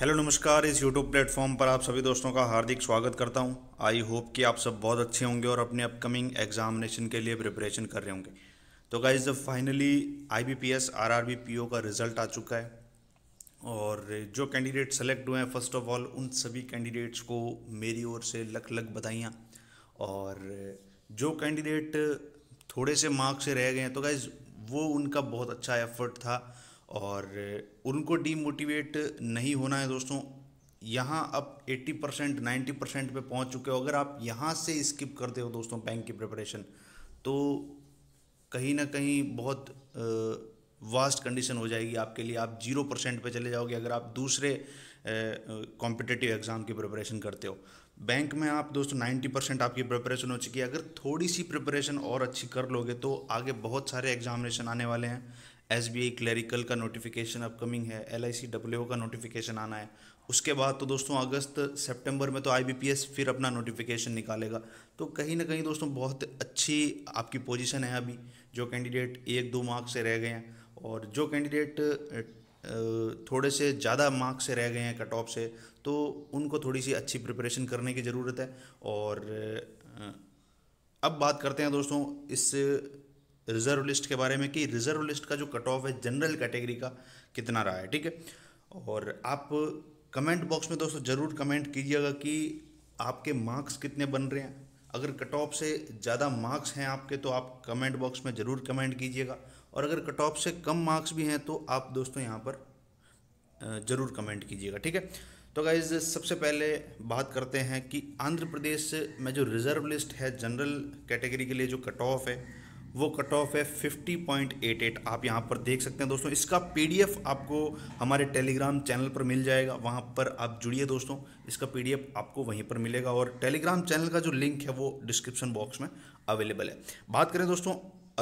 hello नमस्कार इस YouTube platform पर आप सभी दोस्तों का हार्दिक स्वागत करता हूं आई होप कि आप सब बहुत अच्छे होंगे और अपने अपकमिंग एग्जामिनेशन के लिए प्रिपरेशन कर रहे होंगे तो guys finally I B P S R R B P O का रिजल्ट आ चुका है और जो कैंडिडेट सेलेक्ट हुए हैं फर्स्ट ऑफ ऑल उन सभी कैंडिडेट्स को मेरी ओर से लख लख बधाइयाँ और जो कैंडिडेट थोड़े से मार्क्स से रह गए हैं तो गाइज़ वो उनका बहुत अच्छा एफर्ट था और उनको डीमोटिवेट नहीं होना है दोस्तों यहाँ अब 80 परसेंट नाइन्टी परसेंट पर पहुँच चुके हो अगर आप यहाँ से स्किप करते हो दोस्तों बैंक की प्रिपरेशन तो कहीं ना कहीं बहुत वास्ट कंडीशन हो जाएगी आपके लिए आप जीरो परसेंट पर चले जाओगे अगर आप दूसरे कॉम्पिटेटिव एग्ज़ाम की प्रिपरेशन करते हो बैंक में आप दोस्तों नाइन्टी परसेंट आपकी प्रिपरेशन हो चुकी है अगर थोड़ी सी प्रिपरेशन और अच्छी कर लोगे तो आगे बहुत सारे एग्जामिनेशन आने वाले हैं एस बी आई क्लरिकल का नोटिफिकेशन अपकमिंग है एल आई सी डब्ल्यू का नोटिफिकेशन आना है उसके बाद तो दोस्तों अगस्त सितंबर में तो आई बी पी एस फिर अपना नोटिफिकेशन निकालेगा तो कहीं ना कहीं दोस्तों बहुत अच्छी आपकी पोजीशन है अभी जो कैंडिडेट एक दो मार्क्स से रह गए हैं और जो कैंडिडेट थोड़े से ज़्यादा मार्क्स से रह गए हैं कट ऑफ से तो उनको थोड़ी सी अच्छी प्रिपरेशन करने की ज़रूरत है और अब बात करते हैं दोस्तों इस रिजर्व लिस्ट के बारे में कि रिजर्व लिस्ट का जो कट ऑफ है जनरल कैटेगरी का कितना रहा है ठीक है और आप कमेंट बॉक्स में दोस्तों ज़रूर कमेंट कीजिएगा कि आपके मार्क्स कितने बन रहे हैं अगर कट ऑफ से ज़्यादा मार्क्स हैं आपके तो आप कमेंट बॉक्स में ज़रूर कमेंट कीजिएगा और अगर कट ऑफ से कम मार्क्स भी हैं तो आप दोस्तों यहाँ पर ज़रूर कमेंट कीजिएगा ठीक है तो गाइज सबसे पहले बात करते हैं कि आंध्र प्रदेश में जो रिज़र्व लिस्ट है जनरल कैटेगरी के लिए जो कट ऑफ है वो कट ऑफ है फिफ्टी पॉइंट एट एट आप यहाँ पर देख सकते हैं दोस्तों इसका पीडीएफ आपको हमारे टेलीग्राम चैनल पर मिल जाएगा वहाँ पर आप जुड़िए दोस्तों इसका पीडीएफ आपको वहीं पर मिलेगा और टेलीग्राम चैनल का जो लिंक है वो डिस्क्रिप्शन बॉक्स में अवेलेबल है बात करें दोस्तों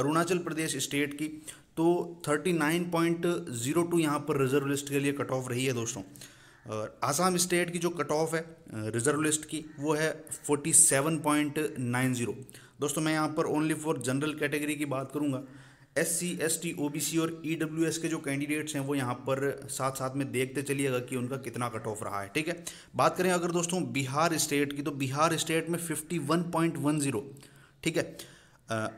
अरुणाचल प्रदेश स्टेट की तो thirty nine point zero two यहाँ पर रिजर्व लिस्ट के लिए कट ऑफ रही है दोस्तों और आसाम स्टेट की जो कट ऑफ है रिजर्व लिस्ट की वो है forty seven point nine zero दोस्तों मैं यहाँ पर ओनली फॉर जनरल कैटेगरी की बात करूँगा S C S T O B C और ई डब्ल्यू एस के जो कैंडिडेट्स हैं वो यहाँ पर साथ साथ में देखते चलिएगा कि उनका कितना कट ऑफ रहा है ठीक है बात करें अगर दोस्तों बिहार स्टेट की तो बिहार स्टेट में fifty one one point zero ठीक है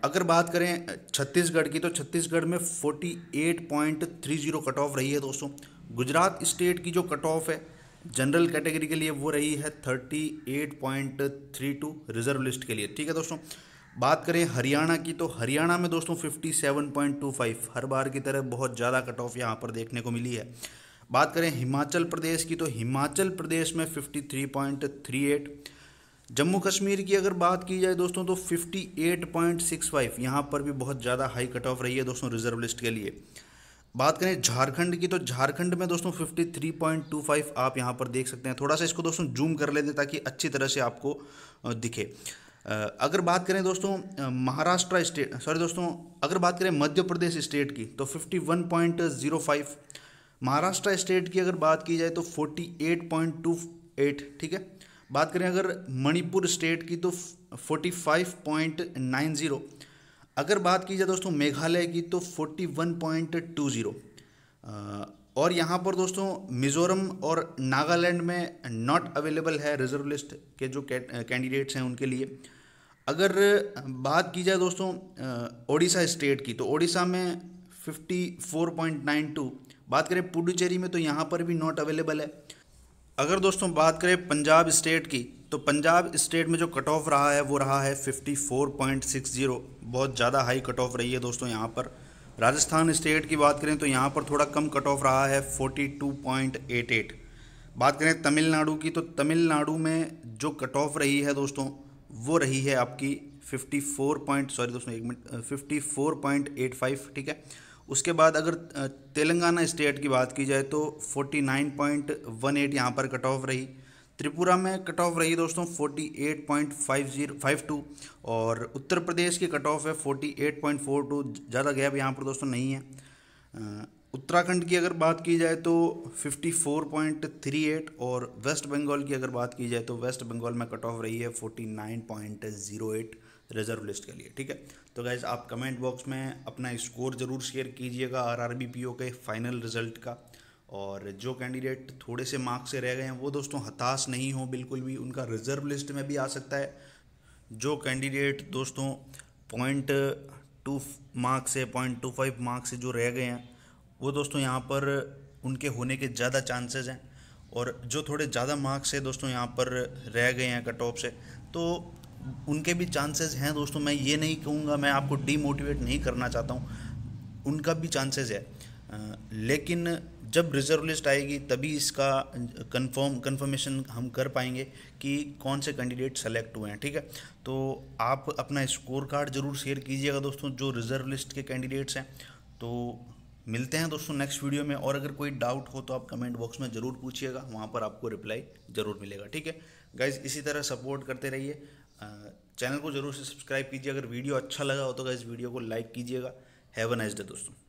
अगर बात करें छत्तीसगढ़ की तो छत्तीसगढ़ में forty eight point three zero cut off रही है दोस्तों गुजरात स्टेट की जो कट ऑफ है जनरल कैटेगरी के लिए वो रही है thirty eight point three two reserve list के लिए ठीक है दोस्तों बात करें हरियाणा की तो हरियाणा में दोस्तों fifty seven point two five हर बार की तरह बहुत ज़्यादा कट ऑफ यहाँ पर देखने को मिली है बात करें हिमाचल प्रदेश की तो हिमाचल प्रदेश में fifty three point three eight Jammu Kashmir की अगर बात की जाए दोस्तों तो 58.65 एट यहाँ पर भी बहुत ज़्यादा हाई कट ऑफ रही है दोस्तों रिजर्व लिस्ट के लिए बात करें झारखंड की तो झारखंड में दोस्तों 53.25 आप यहां पर देख सकते हैं थोड़ा सा इसको दोस्तों जूम कर लेते हैं ताकि अच्छी तरह से आपको दिखे अगर बात करें दोस्तों महाराष्ट्र स्टेट सॉरी दोस्तों अगर बात करें मध्य प्रदेश स्टेट की तो 51.05 महाराष्ट्र स्टेट की अगर बात की जाए तो 48.28 ठीक है बात करें अगर मणिपुर स्टेट की तो फोर्टी अगर बात की जाए दोस्तों मेघालय की तो 41.20 और यहाँ पर दोस्तों मिज़ोरम और नागालैंड में नॉट अवेलेबल है रिजर्व लिस्ट के जो कैंडिडेट्स हैं उनके लिए अगर बात की जाए दोस्तों ओडिशा स्टेट की तो ओडिशा में 54.92 बात करें पुडुचेरी में तो यहाँ पर भी नॉट अवेलेबल है अगर दोस्तों बात करें पंजाब स्टेट की तो पंजाब स्टेट में जो कट ऑफ रहा है वो रहा है 54.60 बहुत ज़्यादा हाई कट ऑफ रही है दोस्तों यहाँ पर राजस्थान स्टेट की बात करें तो यहाँ पर थोड़ा कम कट ऑफ रहा है 42.88 बात करें तमिलनाडु की तो तमिलनाडु में जो कट ऑफ रही है दोस्तों वो रही है आपकी 54 पॉइंट सॉरी दोस्तों एक मिनट फिफ्टी ठीक है उसके बाद अगर तेलंगाना स्टेट की बात की जाए तो 49.18 यहाँ पर कट ऑफ रही त्रिपुरा में कट ऑफ रही दोस्तों टू और उत्तर प्रदेश की कट ऑफ है 48.42 ज़्यादा गैप यहाँ पर दोस्तों नहीं है उत्तराखंड की अगर बात की जाए तो 54.38 और वेस्ट बंगाल की अगर बात की जाए तो वेस्ट बंगाल में कट ऑफ रही है 49.08 रिजर्व लिस्ट के लिए ठीक है तो गैस आप कमेंट बॉक्स में अपना स्कोर ज़रूर शेयर कीजिएगा R R B P O के फाइनल रिजल्ट का और जो कैंडिडेट थोड़े से मार्क्स से रह गए हैं वो दोस्तों हताश नहीं हो बिल्कुल भी उनका रिज़र्व लिस्ट में भी आ सकता है जो कैंडिडेट दोस्तों पॉइंट टू मार्क्स से पॉइंट टू फाइव मार्क्स से जो रह गए हैं वो दोस्तों यहाँ पर उनके होने के ज़्यादा चांसेस हैं और जो थोड़े ज़्यादा मार्क्स है दोस्तों यहाँ पर रह गए हैं कट ऑफ से तो उनके भी चांसेस हैं दोस्तों मैं ये नहीं कहूँगा मैं आपको डीमोटिवेट नहीं करना चाहता हूँ उनका भी चांसेस है लेकिन जब रिजर्व लिस्ट आएगी तभी इसका कंफर्म कंफर्मेशन हम कर पाएंगे कि कौन से कैंडिडेट सेलेक्ट हुए हैं ठीक है तो आप अपना स्कोर कार्ड जरूर शेयर कीजिएगा दोस्तों जो रिजर्व लिस्ट के कैंडिडेट्स हैं तो मिलते हैं दोस्तों नेक्स्ट वीडियो में और अगर कोई डाउट हो तो आप कमेंट बॉक्स में ज़रूर पूछिएगा वहाँ पर आपको रिप्लाई ज़रूर मिलेगा ठीक है गाइज इसी तरह सपोर्ट करते रहिए चैनल को जरूर से सब्सक्राइब कीजिए अगर वीडियो अच्छा लगा हो तो इस वीडियो को लाइक कीजिएगा हैव अ नाइस डे दोस्तों